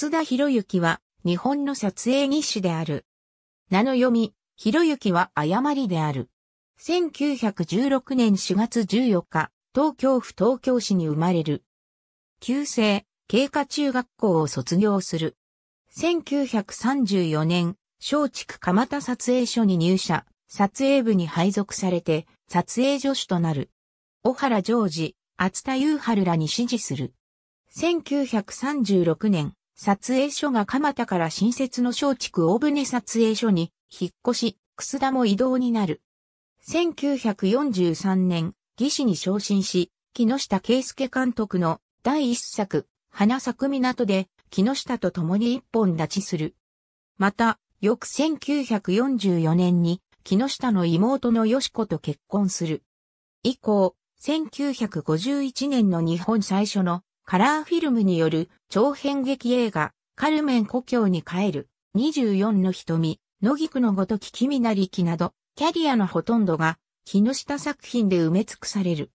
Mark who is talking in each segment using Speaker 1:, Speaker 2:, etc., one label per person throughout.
Speaker 1: 楠田博之は、日本の撮影日誌である。名の読み、博之は誤りである。1916年4月14日、東京府東京市に生まれる。旧制、経過中学校を卒業する。1934年、松竹蒲田撮影所に入社、撮影部に配属されて、撮影助手となる。小原常治、厚田雄春らに指示する。1936年、撮影所が蒲田から新設の小畜大船撮影所に引っ越し、楠田も移動になる。1943年、義子に昇進し、木下圭介監督の第一作、花咲く港で、木下と共に一本立ちする。また、翌1944年に、木下の妹の吉子と結婚する。以降、1951年の日本最初のカラーフィルムによる長編劇映画、カルメン故郷に帰る、24の瞳、野菊のごとき君なりきなど、キャリアのほとんどが、木下作品で埋め尽くされる。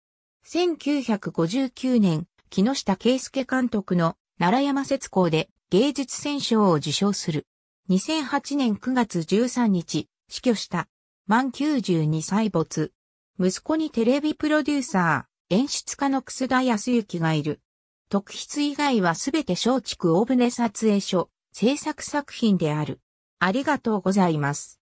Speaker 1: 1959年、木下圭介監督の奈良山節工で芸術選賞を受賞する。2008年9月13日、死去した。満92歳没。息子にテレビプロデューサー、演出家の楠田康幸がいる。特筆以外はすべて松竹大船撮影所、制作作品である。ありがとうございます。